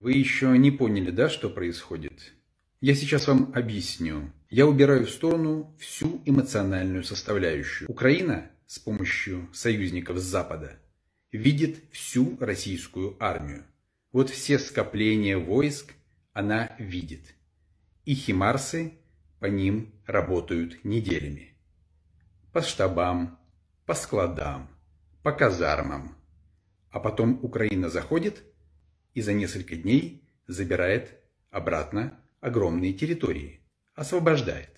Вы еще не поняли, да, что происходит? Я сейчас вам объясню. Я убираю в сторону всю эмоциональную составляющую. Украина с помощью союзников с Запада видит всю российскую армию. Вот все скопления войск она видит. И химарсы по ним работают неделями. По штабам, по складам, по казармам. А потом Украина заходит – и за несколько дней забирает обратно огромные территории, освобождает.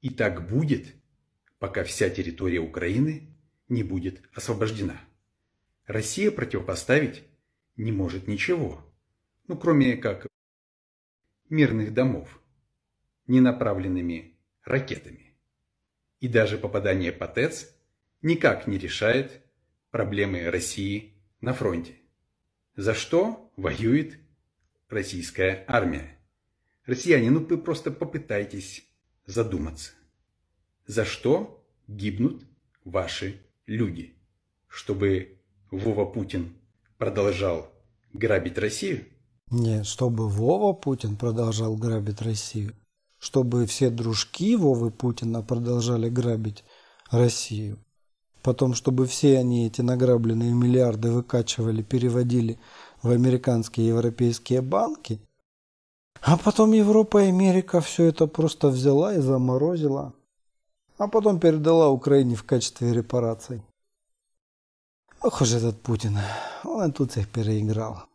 И так будет, пока вся территория Украины не будет освобождена. Россия противопоставить не может ничего, ну кроме как мирных домов, ненаправленными ракетами. И даже попадание по ТЭЦ никак не решает проблемы России на фронте. За что воюет российская армия. Россияне, ну вы просто попытайтесь задуматься. За что гибнут ваши люди? Чтобы Вова Путин продолжал грабить Россию? Нет, чтобы Вова Путин продолжал грабить Россию. Чтобы все дружки Вовы Путина продолжали грабить Россию. Потом, чтобы все они эти награбленные миллиарды выкачивали, переводили в американские и европейские банки. А потом Европа и Америка все это просто взяла и заморозила. А потом передала Украине в качестве репараций. Ну, Ох уж этот Путин, он и тут всех переиграл.